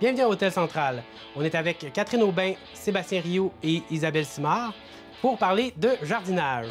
Bienvenue à Hôtel Central. On est avec Catherine Aubin, Sébastien Rioux et Isabelle Simard pour parler de jardinage.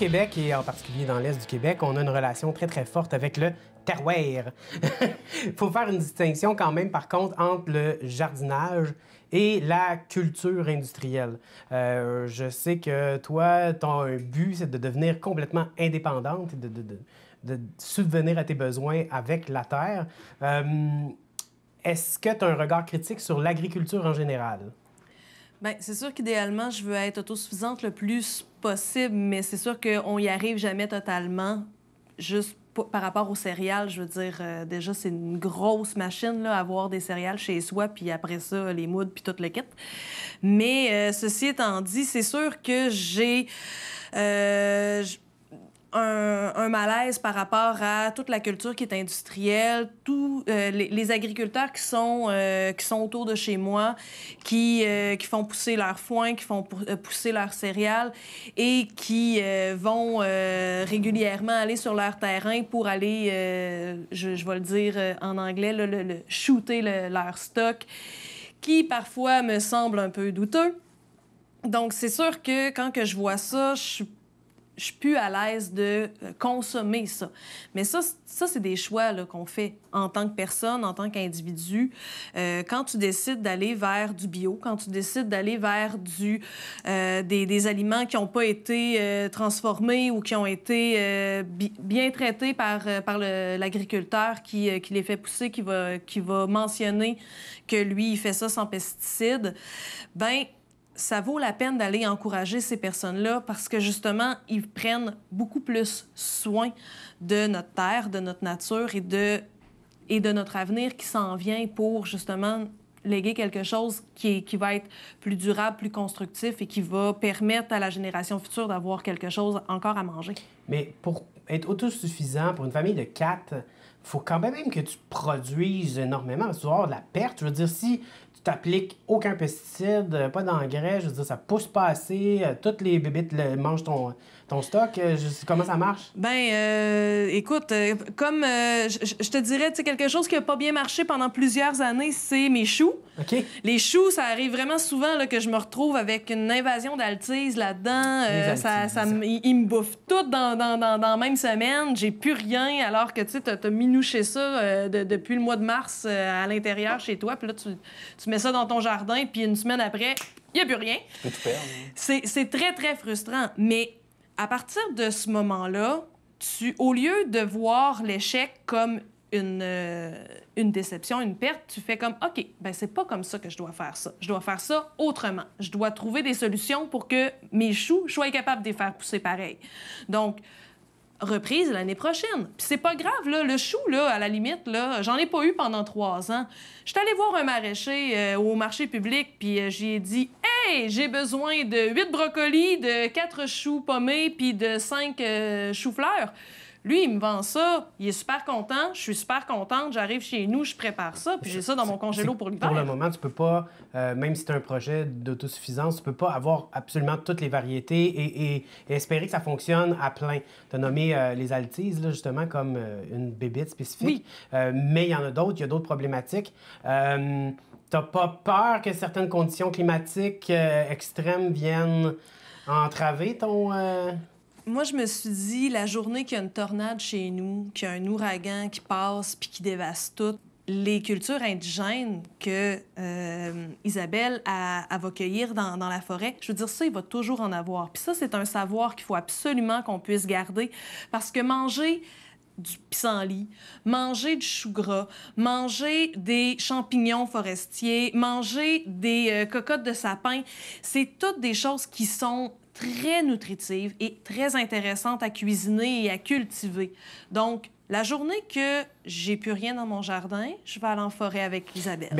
Québec et en particulier dans l'Est du Québec, on a une relation très très forte avec le terroir. Il faut faire une distinction quand même par contre entre le jardinage et la culture industrielle. Euh, je sais que toi, ton but, c'est de devenir complètement indépendante et de, de, de, subvenir à tes besoins avec la terre. Euh, est-ce que tu as un regard critique sur l'agriculture en général? Bien, c'est sûr qu'idéalement, je veux être autosuffisante le plus possible, mais c'est sûr qu'on n'y arrive jamais totalement. Juste par rapport aux céréales, je veux dire, euh, déjà, c'est une grosse machine, là, avoir des céréales chez soi, puis après ça, les moods, puis tout le kit. Mais euh, ceci étant dit, c'est sûr que j'ai... Euh, un, malaise par rapport à toute la culture qui est industrielle, tous euh, les, agriculteurs qui sont, euh, qui sont autour de chez moi, qui, euh, qui font pousser leur foin, qui font pousser leur céréales et qui vont régulièrement aller sur leur terrain pour aller, je, vais le dire en anglais, le, shooter leur stock, qui parfois me semble un peu douteux. Donc, c'est sûr que quand que je vois ça, je suis je suis plus à l'aise de euh, consommer ça. Mais ça, ça c'est des choix qu'on fait en tant que personne, en tant qu'individu. Euh, quand tu décides d'aller vers du bio, quand tu décides d'aller vers du, euh, des, des, aliments qui n'ont pas été transformés ou qui ont été bien traités par, par l'agriculteur qui, qui, les fait pousser, qui va, qui va mentionner que lui, il fait ça sans pesticides, ben ça vaut la peine d'aller encourager ces personnes-là parce que justement, ils prennent beaucoup plus soin de notre terre, de notre nature et de, et de notre avenir qui s'en vient pour justement léguer quelque chose qui, qui va être plus durable, plus constructif et qui va permettre à la génération future d'avoir quelque chose encore à manger. Mais pour être autosuffisant pour une famille de quatre, il faut quand même que tu produises énormément. Tu vas avoir de la perte. Je veux dire, si t'appliques aucun pesticide, euh, pas d'engrais, je veux dire, ça pousse pas assez, euh, toutes les bébites le, mangent ton, ton stock, euh, comment ça marche? Ben, euh, écoute, euh, comme je te dirais, tu sais, quelque chose qui n'a pas bien marché pendant plusieurs années, c'est mes choux. OK. Les choux, ça arrive vraiment souvent là, que je me retrouve avec une invasion d'altise là-dedans. ça, ça, ils me bouffent tout dans, même semaine. J'ai plus rien, alors que tu sais, t'as minouché ça depuis le mois de mars à l'intérieur chez toi. Puis là, tu, mets ça dans ton jardin, puis une semaine après, il n'y a plus rien. Hein. C'est très, très frustrant. Mais à partir de ce moment-là, tu, au lieu de voir l'échec comme une, euh, une déception, une perte, tu fais comme OK, ben c'est pas comme ça que je dois faire ça. Je dois faire ça autrement. Je dois trouver des solutions pour que mes choux soient capables de les faire pousser pareil. Donc, reprise l'année prochaine. Puis c'est pas grave, le chou, là, à la limite, là, j'en ai pas eu pendant trois ans. Je suis allée voir un maraîcher euh, au marché public, puis euh, j'ai dit Hey, j'ai besoin de huit brocolis, de quatre choux pommés, puis de cinq euh, choux-fleurs. Lui, il me vend ça, il est super content, je suis super contente, j'arrive chez nous, je prépare ça, puis j'ai ça dans mon congélo pour temps. Pour le moment, tu peux pas, euh, même si tu as un projet d'autosuffisance, tu peux pas avoir absolument toutes les variétés et, espérer que ça fonctionne à plein. Tu as nommé euh, les altises, là, justement, comme euh, une bébite spécifique, mais il y en a d'autres, il y a d'autres problématiques. T'as pas peur que certaines conditions climatiques extrêmes viennent entraver ton... Moi, je me suis dit, la journée qu'il y a une tornade chez nous, qu'il y a un ouragan qui passe puis qui dévaste tout, les cultures indigènes que euh, Isabelle a, va cueillir dans, la forêt, je veux dire, ça, il va toujours en avoir. Puis ça, c'est un savoir qu'il faut absolument qu'on puisse garder parce que manger du pissenlit, manger du chou gras, manger des champignons forestiers, manger des euh, cocottes de sapin, c'est toutes des choses qui sont très nutritive et très intéressante à cuisiner et à cultiver. Donc, la journée que j'ai plus rien dans mon jardin, je vais aller en forêt avec Isabelle.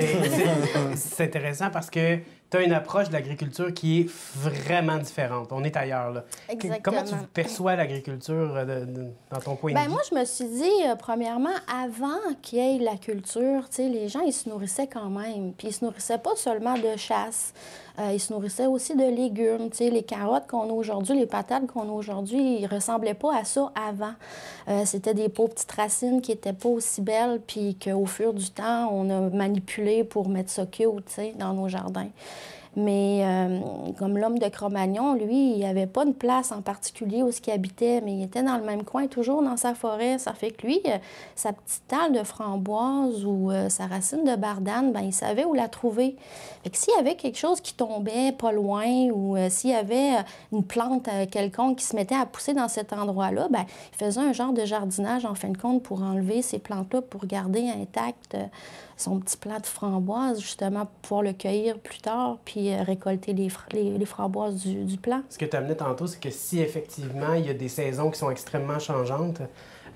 c'est intéressant parce que tu as une approche de l'agriculture qui est vraiment différente. On est ailleurs, là. Exactement. Comment tu perçois l'agriculture euh, dans ton coin? Ben, vue? moi, je me suis dit, euh, premièrement, avant qu'il y ait la culture, les gens, ils se nourrissaient quand même. Puis ils se nourrissaient pas seulement de chasse. Euh, ils se nourrissaient aussi de légumes. les carottes qu'on a aujourd'hui, les patates qu'on a aujourd'hui, ils ne ressemblaient pas à ça avant. Euh, c'était des pauvres petites racines qui n'étaient pas aussi belles, puis qu'au fur du temps, on a manipulé pour mettre ça cute dans nos jardins. Mais euh, comme l'homme de Cro-Magnon, lui, il n'avait avait pas de place en particulier où ce habitait, mais il était dans le même coin, toujours dans sa forêt. Ça fait que lui, euh, sa petite talle de framboise ou euh, sa racine de bardane, ben, il savait où la trouver. et s'il y avait quelque chose qui tombait pas loin ou s'il y avait une plante quelconque qui se mettait à pousser dans cet endroit-là, ben, il faisait un genre de jardinage en fin de compte pour enlever ces plantes-là, pour garder intactes son petit plat de framboises, justement, pour pouvoir le cueillir plus tard, puis euh, récolter les, les, framboises du, plat. Ce que tu amenais tantôt, c'est que si effectivement il y a des saisons qui sont extrêmement changeantes,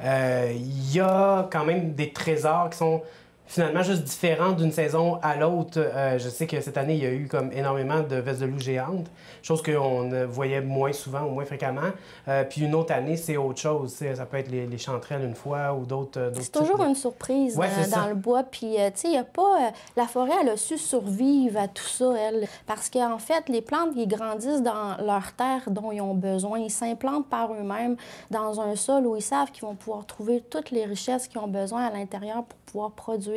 euh, il y a quand même des trésors qui sont finalement juste différent d'une saison à l'autre. Euh, je sais que cette année, il y a eu comme énormément de vestes de loup géantes, chose qu'on voyait moins souvent ou moins fréquemment. Euh, puis une autre année, c'est autre chose. Ça peut être les, chanterelles une fois ou d'autres. Euh, c'est toujours une surprise dans, le bois. Puis, tu sais, il a pas. la forêt, elle a su survivre à tout ça, elle. Parce qu'en fait, les plantes, qui grandissent dans leur terre dont ils ont besoin. Ils s'implantent par eux-mêmes dans un sol où ils savent qu'ils vont pouvoir trouver toutes les richesses qu'ils ont besoin à l'intérieur pour pouvoir produire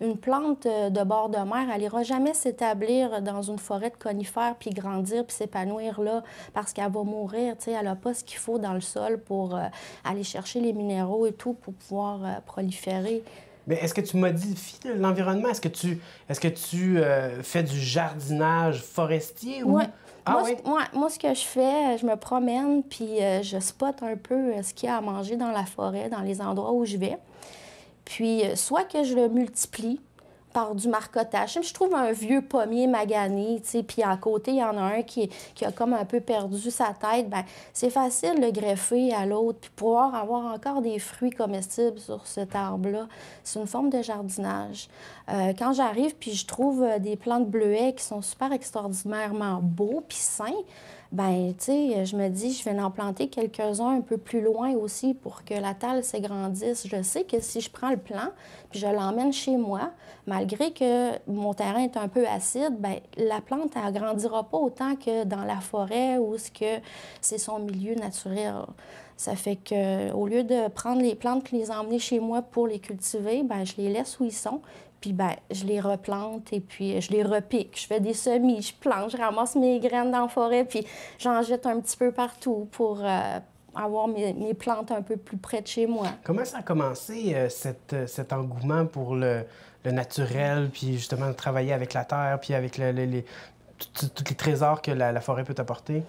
une plante euh, de bord de mer, elle n'ira jamais s'établir dans une forêt de conifères, puis grandir, puis s'épanouir là, parce qu'elle va mourir. elle n'a pas ce qu'il faut dans le sol pour euh, aller chercher les minéraux et tout pour pouvoir euh, proliférer. Mais est-ce que tu modifies l'environnement? Est-ce que tu, est-ce que tu fais du jardinage forestier? Ah moi, ce, moi, ce que je fais, je me promène puis je spot un peu ce qu'il y a à manger dans la forêt, dans les endroits où je vais. Puis, euh, soit que je le multiplie par du marcotage. Je trouve un vieux pommier magané, tu puis à côté, il y en a un qui, a comme un peu perdu sa tête. Ben, c'est facile de le greffer à l'autre, puis pouvoir avoir encore des fruits comestibles sur cet arbre-là. C'est une forme de jardinage. Euh, quand j'arrive, puis je trouve euh, des plantes bleuets qui sont super extraordinairement beaux, puis sains, ben tu sais, euh, je me dis, je vais en planter quelques-uns un peu plus loin aussi pour que la talle s'agrandisse. Je sais que si je prends le plant puis je l'emmène chez moi, malgré que mon terrain est un peu acide, ben la plante n'agrandira pas autant que dans la forêt ou ce que c'est son milieu naturel. Ça fait que au lieu de prendre les plantes et les emmener chez moi pour les cultiver, ben je les laisse où ils sont, puis ben, je les replante et puis euh, je les repique. Je fais des semis, je plante, je ramasse mes graines dans la forêt, puis j'en jette un petit peu partout pour euh, avoir mes, plantes un peu plus près de chez moi. Comment ça a commencé, euh, cet engouement pour le, naturel, puis justement travailler avec la terre, puis avec les, tous les trésors que la, forêt peut apporter?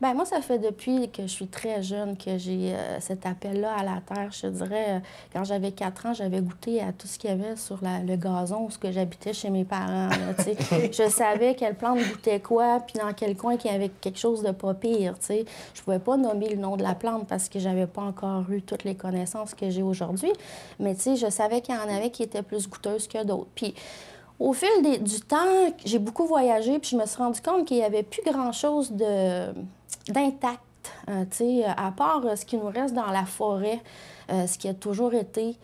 Bien, moi, ça fait depuis que je suis très jeune que j'ai euh, cet appel-là à la terre. Je dirais, euh, quand j'avais 4 ans, j'avais goûté à tout ce qu'il y avait sur le gazon où ce que j'habitais chez mes parents. je savais quelle plante goûtait quoi, puis dans quel coin qu'il y avait quelque chose de pas pire. sais. Je pouvais pas nommer le nom de la plante parce que j'avais pas encore eu toutes les connaissances que j'ai aujourd'hui. Mais je savais qu'il y en avait qui étaient plus goûteuses que d'autres. Puis au fil du temps, j'ai beaucoup voyagé, puis je me suis rendu compte qu'il n'y avait plus grand-chose d'intact, euh, à part euh, ce qui nous reste dans la forêt, euh, ce qui a toujours été.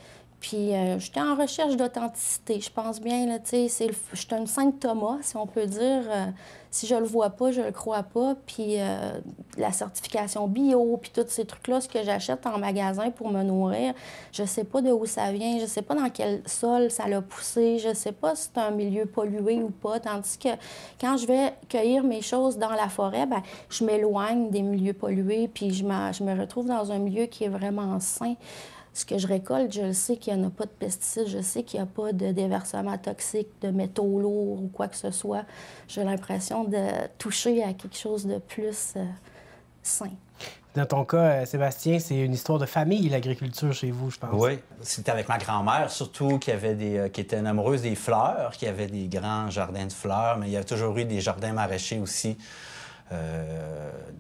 Puis euh, j'étais en recherche d'authenticité. Je pense bien, là, tu sais, je suis un sainte Thomas, si on peut dire. Euh, si je le vois pas, je le crois pas. Puis euh, la certification bio, puis tous ces trucs-là, ce que j'achète en magasin pour me nourrir, je sais pas de où ça vient, je sais pas dans quel sol ça l'a poussé, je sais pas si c'est un milieu pollué ou pas. Tandis que quand je vais cueillir mes choses dans la forêt, bien, je m'éloigne des milieux pollués, puis je, je me retrouve dans un milieu qui est vraiment sain ce que je récolte, je le sais qu'il n'y en a pas de pesticides, je sais qu'il n'y a pas de déversement toxique, de métaux lourds ou quoi que ce soit. J'ai l'impression de toucher à quelque chose de plus euh, sain. Dans ton cas, euh, Sébastien, c'est une histoire de famille, l'agriculture chez vous, je pense. Oui, c'était avec ma grand-mère, surtout, qui, avait des, euh, qui était amoureuse des fleurs, qui avait des grands jardins de fleurs, mais il y avait toujours eu des jardins maraîchers aussi.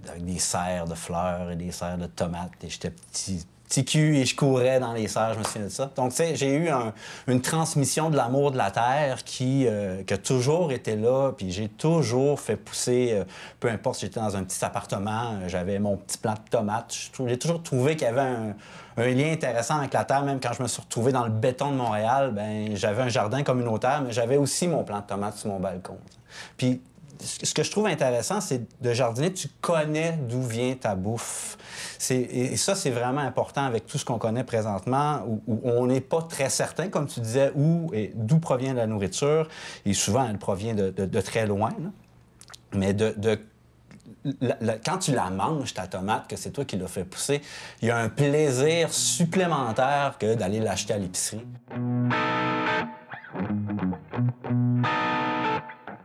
avec des serres de fleurs et des serres de tomates. Et j'étais petit, petit cul et je courais dans les serres, je me souviens de ça. Donc, tu sais, j'ai eu une transmission de l'amour de la terre euh, qui, a toujours été là, puis j'ai toujours fait pousser, euh, peu importe si j'étais dans un petit appartement, euh, j'avais mon petit plant de tomates. J'ai toujours trouvé qu'il y avait un, lien intéressant avec la terre, même quand je me suis retrouvé dans le béton de Montréal, ben j'avais un jardin communautaire, mais j'avais aussi mon plant de tomates sur mon balcon. Puis ce que je trouve intéressant, c'est de jardiner, tu connais d'où vient ta bouffe. Et, ça, c'est vraiment important avec tout ce qu'on connaît présentement, où, on n'est pas très certain, comme tu disais, où et d'où provient la nourriture. Et souvent, elle provient de, très loin. Mais de, quand tu la manges, ta tomate, que c'est toi qui l'as fait pousser, il y a un plaisir supplémentaire que d'aller l'acheter à l'épicerie.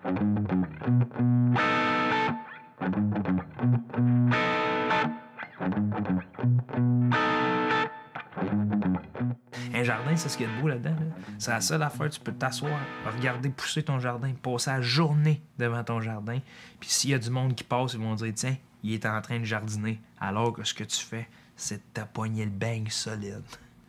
Un jardin, c'est ce qu'il y a de beau là-dedans. C'est la seule affaire, tu peux t'asseoir, regarder pousser ton jardin, passer la journée devant ton jardin. Puis s'il y a du monde qui passe, ils vont dire Tiens, il est en train de jardiner. Alors que ce que tu fais, c'est de t'appoigner le beigne solide.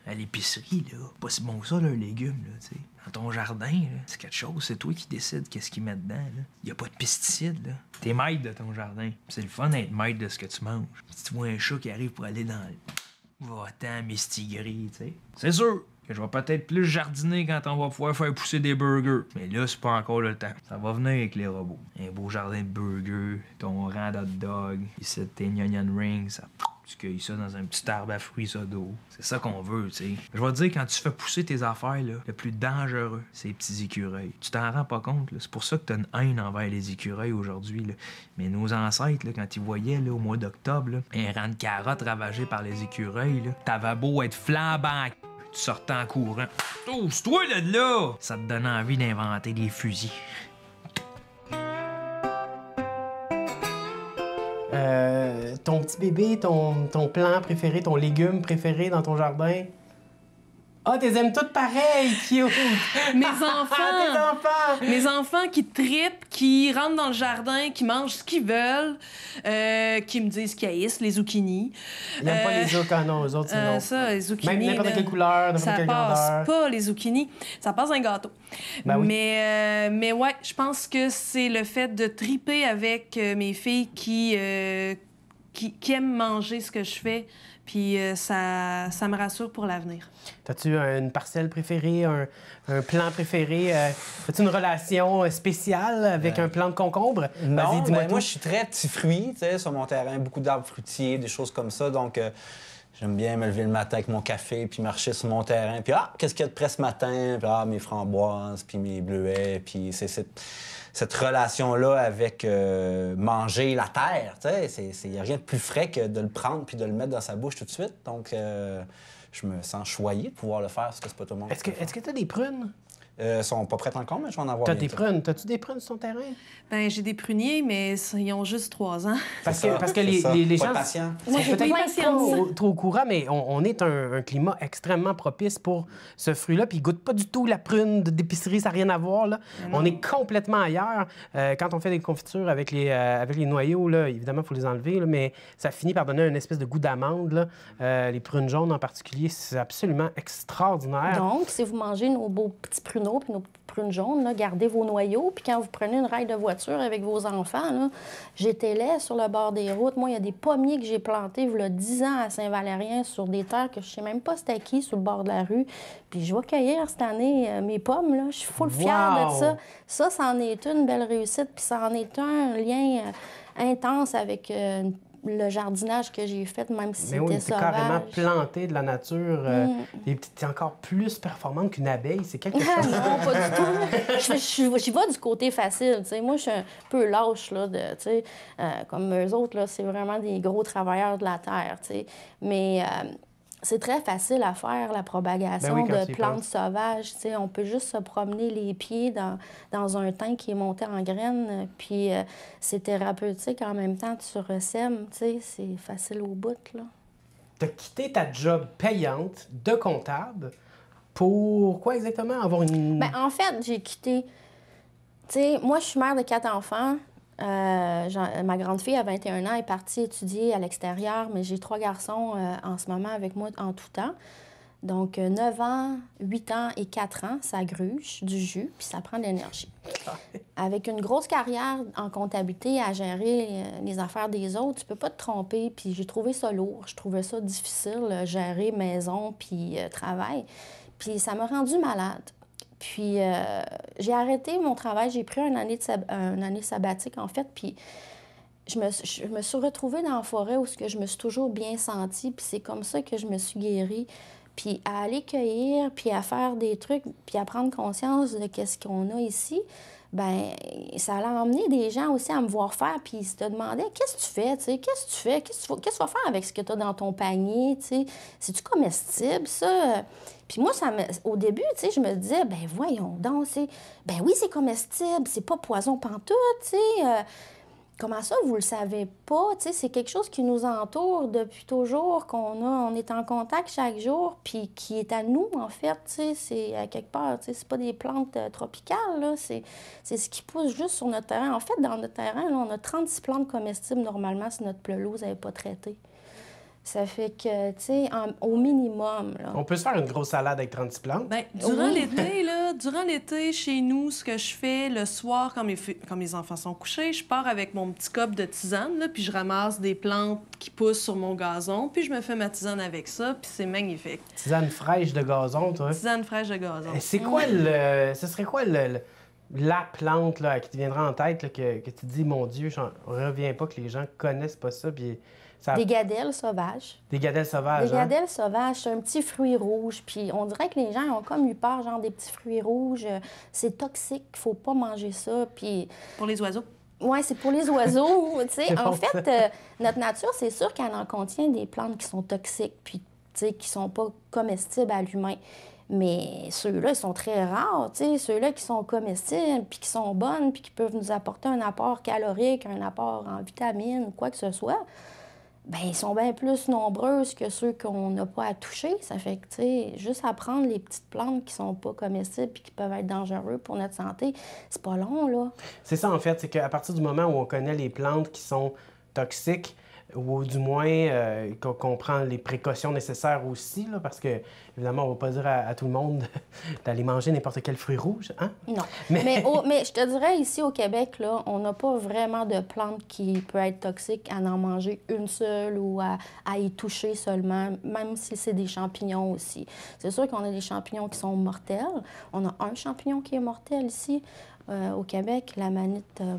À l'épicerie, là, pas si bon que ça, un légume, là, tu sais dans ton jardin, c'est quelque chose. C'est toi qui décides qu'est-ce qu'ils met dedans. Il n'y a pas de pesticides. T'es maître de ton jardin. C'est le fun d'être maître de ce que tu manges. Si tu vois un chat qui arrive pour aller dans le... Va-t'en, tu sais. C'est sûr que je vais peut-être plus jardiner quand on va pouvoir faire pousser des burgers. Mais là, c'est pas encore le temps. Ça va venir avec les robots. Un beau jardin de burgers, ton rang d'hot dog, ici tes onion rings, ça tu cueilles ça dans un petit arbre à fruits d'eau. C'est ça qu'on veut, tu sais. Je vais te dire, quand tu fais pousser tes affaires, le plus dangereux, c'est les petits écureuils. Tu t'en rends pas compte, C'est pour ça que t'as une haine envers les écureuils aujourd'hui, Mais nos ancêtres, quand ils voyaient, au mois d'octobre, un rang de carottes ravagé par les écureuils, t'avais beau être flambant tu sortais en courant. c'est toi de là! Ça te donne envie d'inventer des fusils. Euh, ton petit bébé, ton, ton plant préféré, ton légume préféré dans ton jardin. Ah, tu les aimes toutes pareilles, cute! Mes ah, enfants! Mes enfants qui tripent, qui rentrent dans le jardin, qui mangent ce qu'ils veulent, euh, qui me disent qu'ils haïssent les zucchinis. Ils n'aiment pas les euh, zucchinis, ah eux autres, sinon. Euh, ça, les zucchinis... Même n'importe quelle couleur, n'importe quelle grandeur. Ça passe pas, les zucchinis. Ça passe un gâteau. Ben mais, mais ouais, je pense que c'est le fait de triper avec mes filles qui, qui aiment manger ce que je fais. Puis euh, ça, me rassure pour l'avenir. As-tu une parcelle préférée, un, un plan préféré? Euh, As-tu une relation euh, spéciale avec un plan de concombre? Non, -moi, moi, je suis très petit fruit, tu sais, sur mon terrain, beaucoup d'arbres fruitiers, des choses comme ça. Donc, j'aime bien me lever le matin avec mon café, puis marcher sur mon terrain. Puis, ah, qu'est-ce qu'il y a de près ce matin? Puis, ah, mes framboises, puis mes bleuets, puis c'est cette relation-là avec euh, manger la terre. Il n'y a rien de plus frais que de le prendre puis de le mettre dans sa bouche tout de suite. Donc, euh, je me sens choyé de pouvoir le faire, parce que c'est pas tout le monde. Est-ce que tu as des prunes? Euh, sont pas prêtes encore, mais je vais en avoir. T'as des prunes. T'as-tu des prunes sur ton terrain? Ben j'ai des pruniers, mais ils ont juste trois ans. Parce que, parce que les, les, les gens. Moi, sont peut trop, trop courant, mais on, est un, climat extrêmement propice pour ce fruit-là. Puis il goûte pas du tout la prune d'épicerie, ça n'a rien à voir. Là. On est complètement ailleurs. Euh, quand on fait des confitures avec les, euh, avec les noyaux, là, évidemment, il faut les enlever, mais ça finit par donner une espèce de goût d'amande. les prunes jaunes en particulier, c'est absolument extraordinaire. Donc, si vous mangez nos beaux petits pruneaux, puis nos prunes jaunes, là, gardez vos noyaux. Puis quand vous prenez une raille de voiture avec vos enfants, j'étais là sur le bord des routes. Moi, il y a des pommiers que j'ai plantés, il y a 10 ans à Saint-Valérien, sur des terres que je sais même pas c'était qui, sur le bord de la rue. Puis je vais cueillir cette année euh, mes pommes. Là. Je suis full fière de ça. Ça, ça en est une belle réussite. Puis ça en est un lien euh, intense avec euh, le jardinage que j'ai fait, même si c'était oui, sauvage. carrément planté de la nature. Euh, mm. T'es encore plus performante qu'une abeille. C'est quelque chose... non, pas du tout. Je, suis du côté facile. sais. Moi, je suis un peu lâche. Là, de, sais, euh, comme eux autres, là, c'est vraiment des gros travailleurs de la terre. sais. Mais... Euh, c'est très facile à faire, la propagation ben de plantes sauvages. on peut juste se promener les pieds dans, un teint qui est monté en graines, puis euh, c'est thérapeutique en même temps, tu ressèmes, c'est facile au bout. Là. as quitté ta job payante de comptable pour quoi exactement? Avoir une... Ben, en fait, j'ai quitté... moi, je suis mère de quatre enfants. Euh, euh, ma grande fille, à 21 ans, est partie étudier à l'extérieur, mais j'ai trois garçons euh, en ce moment avec moi en tout temps. Donc, 9 ans, 8 ans et 4 ans, ça gruge du jus, puis ça prend de l'énergie. Avec une grosse carrière en comptabilité à gérer les affaires des autres, tu peux pas te tromper. Puis j'ai trouvé ça lourd, je trouvais ça difficile, gérer maison puis travail. Puis ça m'a rendu malade. Puis euh, j'ai arrêté mon travail, j'ai pris une année, sabbatique en fait, puis je me, je me suis retrouvée dans la forêt où je me suis toujours bien sentie, puis c'est comme ça que je me suis guérie puis à aller cueillir, puis à faire des trucs, puis à prendre conscience de qu'est-ce qu'on a ici, ben ça allait emmener des gens aussi à me voir faire, puis ils se demandaient qu'est-ce que tu fais, qu'est-ce que tu fais, qu'est-ce que tu vas faire avec ce que tu as dans ton panier, c'est-tu comestible, ça? Puis moi, ça me... au début, je me disais, ben voyons donc, c'est, ben oui, c'est comestible, c'est pas poison pantoute, tu sais. Euh, Comment ça, vous le savez pas? c'est quelque chose qui nous entoure depuis toujours, qu'on on est en contact chaque jour, puis qui est à nous, en fait. c'est à euh, quelque part, c'est pas des plantes euh, tropicales, c'est, ce qui pousse juste sur notre terrain. En fait, dans notre terrain, on a 36 plantes comestibles normalement si notre pelouse n'est pas traité. Ça fait que, tu sais, au minimum. Là. On peut se faire une grosse salade avec 36 plantes. Bien, durant l'été, là, durant l'été, chez nous, ce que je fais le soir, quand mes, quand mes enfants sont couchés, je pars avec mon petit cop de tisane, là, puis je ramasse des plantes qui poussent sur mon gazon, puis je me fais ma tisane avec ça, puis c'est magnifique. Tisane fraîche de gazon, toi? Tisane fraîche de gazon. Eh, c'est quoi le. Ce serait quoi le... la plante là, qui te viendra en tête, que, tu dis, mon Dieu, j'en reviens pas que les gens connaissent pas ça, puis des gadelles sauvages. Des gadelles sauvages. Des hein? gadelles sauvages, c'est un petit fruit rouge. Puis on dirait que les gens ont comme eu peur, genre des petits fruits rouges. Euh, c'est toxique, faut pas manger ça. Puis. Pour les oiseaux. Oui, c'est pour les oiseaux. en fait, euh, notre nature, c'est sûr qu'elle en contient des plantes qui sont toxiques, puis qui sont pas comestibles à l'humain. Mais ceux-là, ils sont très rares, ceux-là qui sont comestibles, puis qui sont bonnes, puis qui peuvent nous apporter un apport calorique, un apport en vitamines, quoi que ce soit. Bien, ils sont bien plus nombreuses que ceux qu'on n'a pas à toucher. Ça fait que, tu sais, juste à prendre les petites plantes qui sont pas comestibles et qui peuvent être dangereuses pour notre santé, c'est pas long, là. C'est ça, en fait. C'est qu'à partir du moment où on connaît les plantes qui sont toxiques, ou du moins euh, qu'on prend les précautions nécessaires aussi, là, parce que évidemment, on ne va pas dire à, tout le monde d'aller manger n'importe quel fruit rouge. Hein? Non. Mais... Mais, mais, je te dirais, ici au Québec, là, on n'a pas vraiment de plante qui peut être toxique à en manger une seule ou à, à y toucher seulement, même si c'est des champignons aussi. C'est sûr qu'on a des champignons qui sont mortels. On a un champignon qui est mortel ici. Euh, au Québec, la manite euh,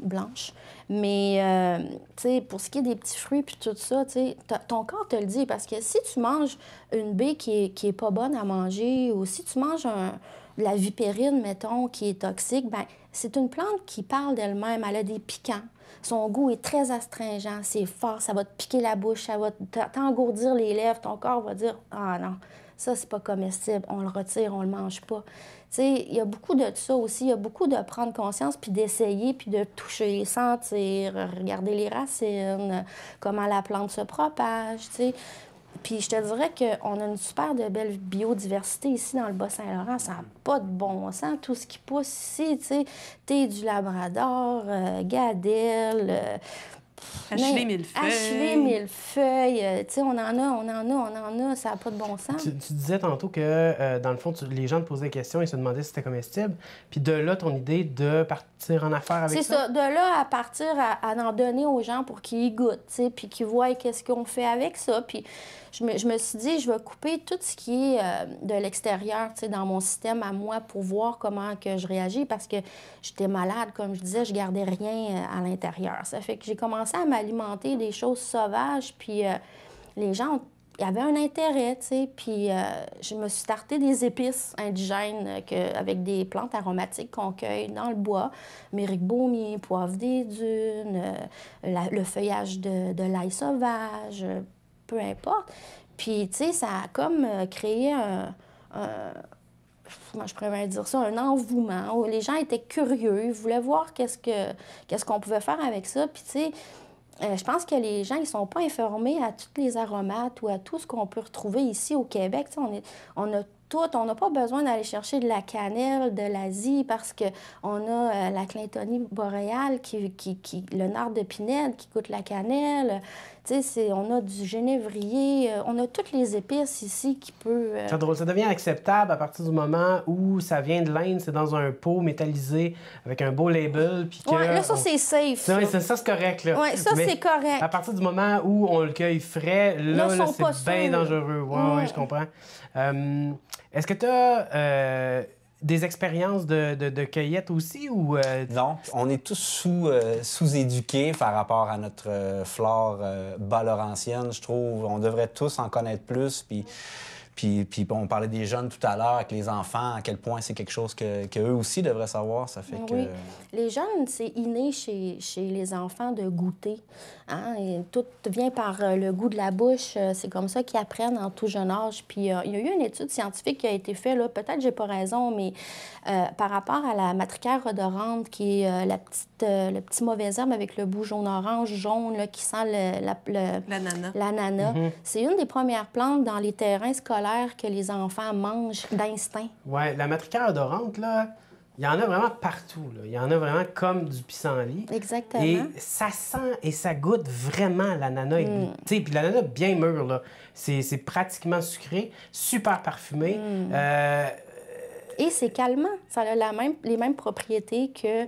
blanche. Mais, euh, tu sais, pour ce qui est des petits fruits puis tout ça, tu sais, ton corps te le dit. Parce que si tu manges une baie qui est, qui est pas bonne à manger ou si tu manges un, la vipérine, mettons, qui est toxique, ben c'est une plante qui parle d'elle-même. Elle a des piquants. Son goût est très astringent, c'est fort, ça va te piquer la bouche, ça va t'engourdir les lèvres, ton corps va dire Ah non, ça c'est pas comestible, on le retire, on le mange pas il y a beaucoup de ça aussi. Il y a beaucoup de prendre conscience, puis d'essayer, puis de toucher, sentir, regarder les racines, comment la plante se propage, Puis je te dirais qu'on a une super belle biodiversité ici dans le Bas-Saint-Laurent. Ça n'a pas de bon sens, tout ce qui pousse ici, tu sais. du Labrador, euh, Gadelle, euh, Achever mille feuilles. mille feuilles. Euh, tu sais, on en a, on en a, on en a. Ça n'a pas de bon sens. Tu, disais tantôt que, euh, dans le fond, les gens te posaient des questions et se demandaient si c'était comestible. Puis de là, ton idée de partir en affaires avec ça. C'est ça. De là à partir à, en donner aux gens pour qu'ils goûtent, tu sais, puis qu'ils voient qu'est-ce qu'on fait avec ça. Puis je me, suis dit, je vais couper tout ce qui est euh, de l'extérieur, dans mon système à moi pour voir comment que je réagis parce que j'étais malade, comme je disais, je gardais rien euh, à l'intérieur. Ça fait que j'ai commencé à m'alimenter des choses sauvages, puis euh, les gens y avait un intérêt, tu sais. Puis je me suis tartée des épices indigènes que, avec des plantes aromatiques qu'on cueille dans le bois. Méric Baumier, poivre des dunes, le feuillage de, de l'ail sauvage, peu importe. Puis, tu sais, ça a comme euh, créé un, comment je pourrais dire ça, un envouement où les gens étaient curieux, ils voulaient voir qu'est-ce que qu'est-ce qu'on pouvait faire avec ça. Puis tu sais, euh, je pense que les gens ils sont pas informés à toutes les aromates ou à tout ce qu'on peut retrouver ici au Québec. on, a tout, on n'a pas besoin d'aller chercher de la cannelle de l'Asie parce qu'on a euh, la clintonie boréale qui, qui, le nord de Pinède qui coûte la cannelle on a du genévrier, euh, on a toutes les épices ici qui peut... Euh... drôle. Ça devient acceptable à partir du moment où ça vient de l'Inde, c'est dans un pot métallisé avec un beau label. Puis ouais, là, ça, c'est safe. Ça, ça, c'est correct. Là. ça, c'est correct. À partir du moment où on le cueille frais, là, là, c'est bien dangereux. Ouais, je comprends. Euh, Est-ce que tu as... Euh des expériences de, cueillette aussi ou euh, Non, on est tous sous euh, éduqués par rapport à notre euh, flore bas je trouve. On devrait tous en connaître plus, puis. Puis, puis on parlait des jeunes tout à l'heure, avec les enfants, à quel point c'est quelque chose que, que, eux aussi devraient savoir. Ça fait ben que... Les jeunes, c'est inné chez, chez les enfants de goûter. Hein, tout vient par euh, le goût de la bouche. Euh, c'est comme ça qu'ils apprennent en tout jeune âge. Puis euh, il y a eu une étude scientifique qui a été faite, là, peut-être j'ai pas raison, mais par rapport à la matricaire odorante, qui est la petite, le petit mauvais herbe avec le bout jaune-orange, jaune, qui sent l'ananas. Mm-hmm. C'est une des premières plantes dans les terrains scolaires que les enfants mangent d'instinct. Oui, la matricaire odorante, là, il y en a vraiment partout. Là. Il y en a vraiment comme du pissenlit. Exactement. Et ça sent et ça goûte vraiment l'ananas. Mm. Puis l'ananas bien mûr, là. C'est pratiquement sucré, super parfumé. Mm. Euh, et c'est calmant. Ça a la même, les mêmes propriétés que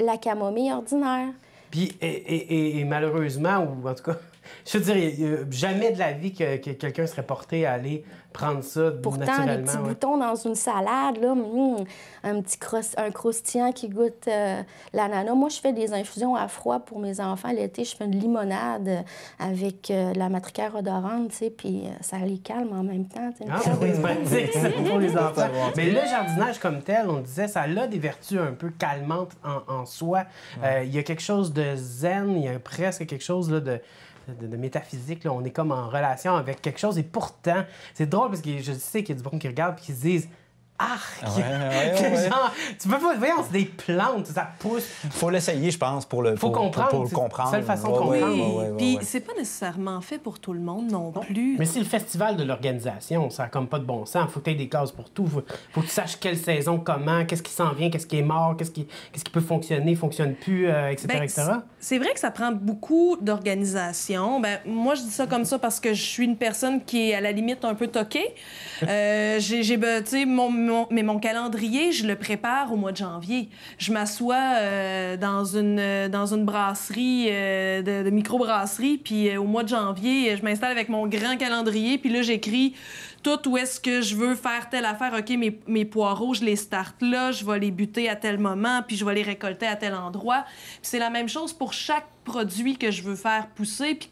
la camomille ordinaire. Puis, et, et, et, malheureusement, ou en tout cas, je veux dire, jamais de la vie que, quelqu'un serait porté à aller prendre ça naturellement. Pourtant, des petits dans une salade, là, hmm, un petit un croustillant qui goûte euh, l'ananas. Moi, je fais des infusions à froid pour mes enfants. L'été, je fais une limonade avec euh, la matricaire odorante, tu puis euh, ça les calme en même temps. Ah, c'est pour les enfants. Mais le jardinage comme tel, on disait, ça a des vertus un peu calmantes en, soi. Il y a quelque chose de zen, il y a presque quelque chose là, de de, métaphysique. Là. On est comme en relation avec quelque chose. Et pourtant, c'est drôle parce que je sais qu'il y a du monde qui regarde et qui se disent arc. Ah ah tu peux pas. Voyons, c'est des plantes, ça pousse. Faut l'essayer, je pense, pour le, pour, comprendre. Pour, le comprendre. C'est la façon de comprendre. Puis c'est pas nécessairement fait pour tout le monde non plus. Mais c'est le festival de l'organisation, ça a comme pas de bon sens. Faut que tu aies des classes pour tout. Faut, faut que tu saches quelle saison, comment, qu'est-ce qui s'en vient, qu'est-ce qui est mort, qu'est-ce qui, qu'est-ce qui peut fonctionner, fonctionne plus, euh, etc. Ben, c'est vrai que ça prend beaucoup d'organisation. Ben, moi, je dis ça comme ça parce que je suis une personne qui est à la limite un peu toquée. Euh, j'ai, j'ai, tu sais, mon mais mon calendrier, je le prépare au mois de janvier. Je m'assois euh, dans, une, euh, dans une brasserie, euh, de, micro microbrasserie, puis au mois de janvier, je m'installe avec mon grand calendrier, puis là, j'écris tout où est-ce que je veux faire telle affaire. OK, mes, mes poireaux, je les starte là, je vais les buter à tel moment, puis je vais les récolter à tel endroit. c'est la même chose pour chaque produit que je veux faire pousser, puis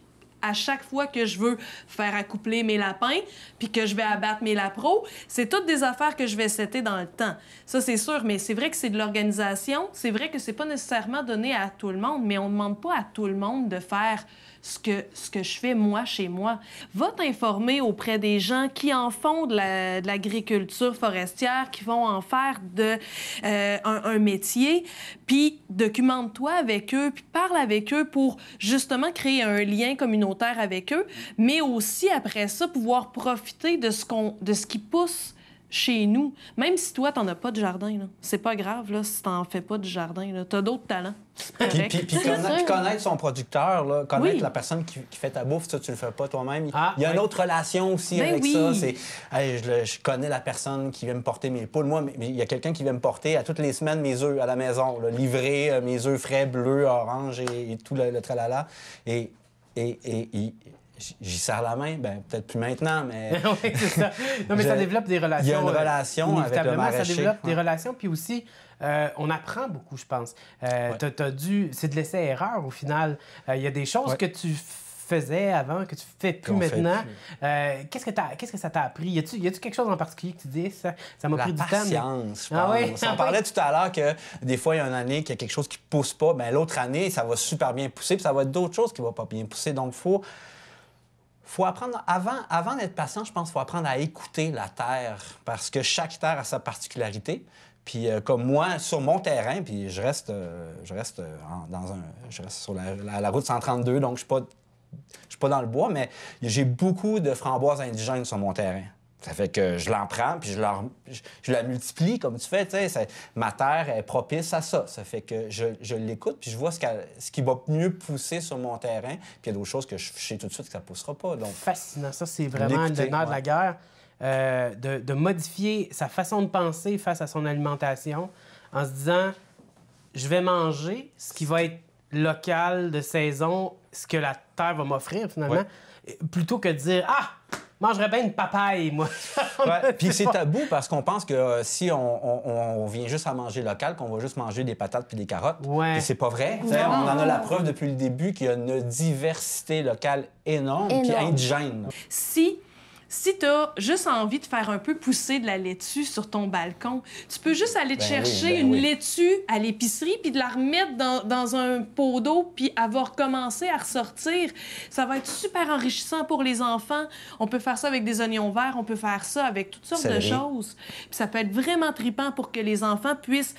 à chaque fois que je veux faire accoupler mes lapins, puis que je vais abattre mes lapros. C'est toutes des affaires que je vais setter dans le temps. Ça, c'est sûr, mais c'est vrai que c'est de l'organisation. C'est vrai que c'est pas nécessairement donné à tout le monde, mais on demande pas à tout le monde de faire ce que, ce que je fais moi chez moi. Va t'informer auprès des gens qui en font de l'agriculture forestière, qui vont en faire de, euh, un, métier, puis documente-toi avec eux, puis parle avec eux pour justement créer un lien communautaire avec eux, mais aussi après ça pouvoir profiter de ce, qu'on de ce qui pousse chez nous, même si toi, t'en as pas de jardin, c'est pas grave là, si t'en fais pas de jardin. T'as d'autres talents. Puis, puis, connaître son producteur, là, connaître la personne qui, fait ta bouffe, ça, tu le fais pas toi-même. Ah, il y a une autre relation aussi ben avec ça. je, connais la personne qui vient me porter mes poules. Moi, mais il y a quelqu'un qui vient me porter à toutes les semaines mes œufs à la maison, livrer euh, mes œufs frais, bleus, oranges et, tout le, tralala. Et, et, et, et j'y serre la main, ben, peut-être plus maintenant, mais. oui, c'est ça. Non, mais ça développe des relations. Il y a une euh, relation avec le ça développe des relations. Puis aussi, euh, on apprend beaucoup, je pense. Euh, dû... C'est de l'essai-erreur, au final. Euh, il y a des choses que tu faisais avant, que tu fais plus maintenant. qu'est-ce, que qu'est-ce que ça t'a appris? Y a-tu quelque chose en particulier que tu dis? Ça, m'a pris du temps. La patience, je ah pense. On ah parlait tout à l'heure que des fois, il y a une année qu'il y a quelque chose qui pousse pas. mais ben, l'autre année, ça va super bien pousser, puis ça va être d'autres choses qui vont pas bien pousser. Donc, il faut faut apprendre, avant, avant d'être patient, je pense qu'il faut apprendre à écouter la terre parce que chaque terre a sa particularité. Puis euh, comme moi, sur mon terrain, puis je reste, euh, je reste, euh, dans un, je reste sur la, route 132, donc je ne suis pas dans le bois, mais j'ai beaucoup de framboises indigènes sur mon terrain. Ça fait que je l'en prends, puis je, leur, la multiplie comme tu fais. sais, ma terre est propice à ça. Ça fait que je, l'écoute, puis je vois ce, qui va mieux pousser sur mon terrain. Puis il y a d'autres choses que je sais tout de suite que ça poussera pas. Donc, Fascinant. Ça, c'est vraiment une nerf de la guerre. Euh, de, modifier sa façon de penser face à son alimentation en se disant je vais manger ce qui va être local, de saison, ce que la terre va m'offrir finalement, plutôt que de dire ah mangerais bien une papaye, moi. Puis c'est tabou parce qu'on pense que euh, si on, vient juste à manger local, qu'on va juste manger des patates puis des carottes. Ouais. c'est pas vrai. on en a la preuve depuis le début qu'il y a une diversité locale énorme, énorme. qui est indigène. Si si tu as juste envie de faire un peu pousser de la laitue sur ton balcon, tu peux juste aller te ben chercher ben une laitue à l'épicerie puis de la remettre dans, un pot d'eau puis avoir commencé à ressortir. Ça va être super enrichissant pour les enfants. On peut faire ça avec des oignons verts, on peut faire ça avec toutes sortes de choses. ça peut être vraiment tripant pour que les enfants puissent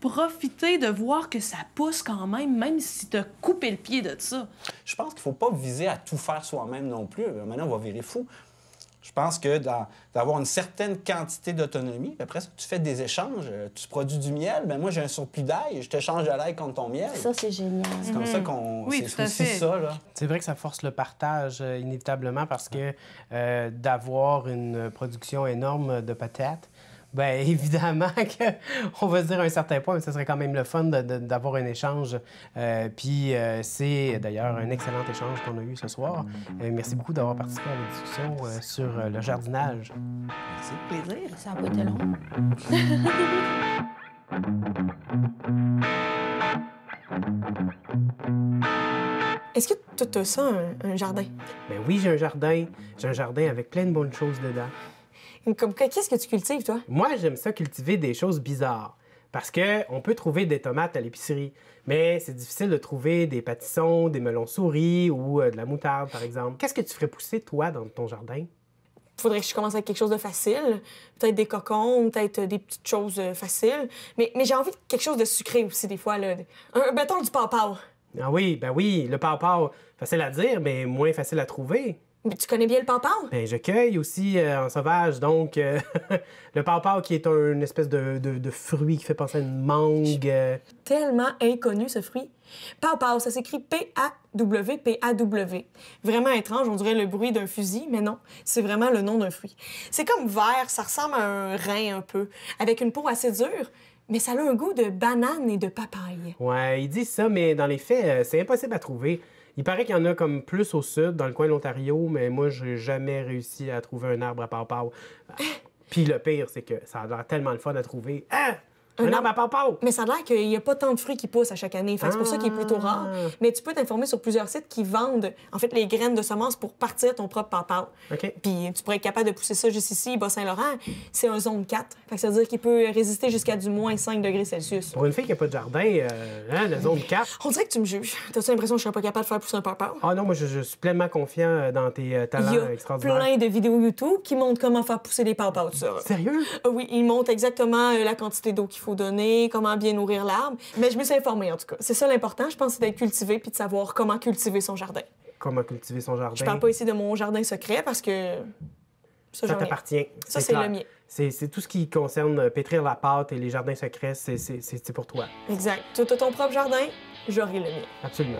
profiter de voir que ça pousse quand même, même si tu as coupé le pied de ça. Je pense qu'il faut pas viser à tout faire soi-même non plus. Maintenant, on va virer fou. Je pense que d'avoir une certaine quantité d'autonomie, après ça, tu fais des échanges, euh, tu produis du miel, ben moi j'ai un surplus d'ail, je t'échange de l'ail contre ton miel. Ça, c'est génial. C'est comme ça mhm. qu'on... c'est ça, là. C'est vrai que ça force le partage euh, inévitablement parce que euh, d'avoir une production énorme de patates, Bien, évidemment qu'on va se dire à un certain point, mais ce serait quand même le fun d'avoir un échange. Euh, puis euh, c'est d'ailleurs un excellent échange qu'on a eu ce soir. Euh, merci beaucoup d'avoir participé à la discussion sur le jardinage. un plaisir. Ça a été long. Est-ce que tu as ça, un, un jardin? Ben oui, j'ai un jardin. J'ai un jardin avec plein de bonnes choses dedans. Qu'est-ce que tu cultives, toi? Moi, j'aime ça cultiver des choses bizarres. Parce qu'on peut trouver des tomates à l'épicerie, mais c'est difficile de trouver des pâtissons, des melons souris ou euh, de la moutarde, par exemple. Qu'est-ce que tu ferais pousser, toi, dans ton jardin? faudrait que je commence avec quelque chose de facile. Peut-être des cocons, peut-être euh, des petites choses euh, faciles. Mais, j'ai envie de quelque chose de sucré aussi, des fois. Là. Un, bâton du papaw. Ah oui, ben oui, le papaw, facile à dire, mais moins facile à trouver. Mais tu connais bien le pawpaw? Ben, je cueille aussi euh, en sauvage, donc euh, le pawpaw qui est une espèce de, fruit qui fait penser à une mangue. Euh. Tellement inconnu ce fruit. Pawpaw, ça s'écrit P-A-W-P-A-W. Vraiment étrange, on dirait le bruit d'un fusil, mais non, c'est vraiment le nom d'un fruit. C'est comme vert, ça ressemble à un rein un peu, avec une peau assez dure, mais ça a un goût de banane et de papaye. Ouais, ils disent ça, mais dans les faits, c'est impossible à trouver. Il paraît qu'il y en a comme plus au sud, dans le coin de l'Ontario, mais moi, j'ai jamais réussi à trouver un arbre à Pau Puis le pire, c'est que ça a l'air tellement le fun à trouver. Ah! Un, arbre, Mais ça a l'air qu'il n'y a pas tant de fruits qui poussent à chaque année. C'est pour ça qu'il est plutôt ah. rare. Mais tu peux t'informer sur plusieurs sites qui vendent, en fait, les graines de semences pour partir ton propre papa. Ok. Puis tu pourrais être capable de pousser ça juste ici, Bas-Saint-Laurent. C'est un zone 4. ça veut dire qu'il peut résister jusqu'à du moins 5 degrés Celsius. Pour une fille qui n'a pas de jardin, euh, hein, la zone 4. On dirait que tu me juges. T'as-tu l'impression que je ne serais pas capable de faire pousser un papa? Ah non, moi, je, suis pleinement confiant euh, dans tes euh, talents Il y a plein de vidéos YouTube qui montrent comment faire pousser des ça. Sérieux? Oui, ils montrent exactement la quantité d'eau qu'il faut donner, comment bien nourrir l'arbre. Mais je me suis informée, en tout cas. C'est ça l'important, je pense, c'est d'être cultivé puis de savoir comment cultiver son jardin. Comment cultiver son jardin. Je parle pas ici de mon jardin secret parce que ça, ça t'appartient. Ça, c'est le mien. C'est tout ce qui concerne euh, pétrir la pâte et les jardins secrets, c'est pour toi. Exact. Tu as ton propre jardin, j'aurai le mien. Absolument.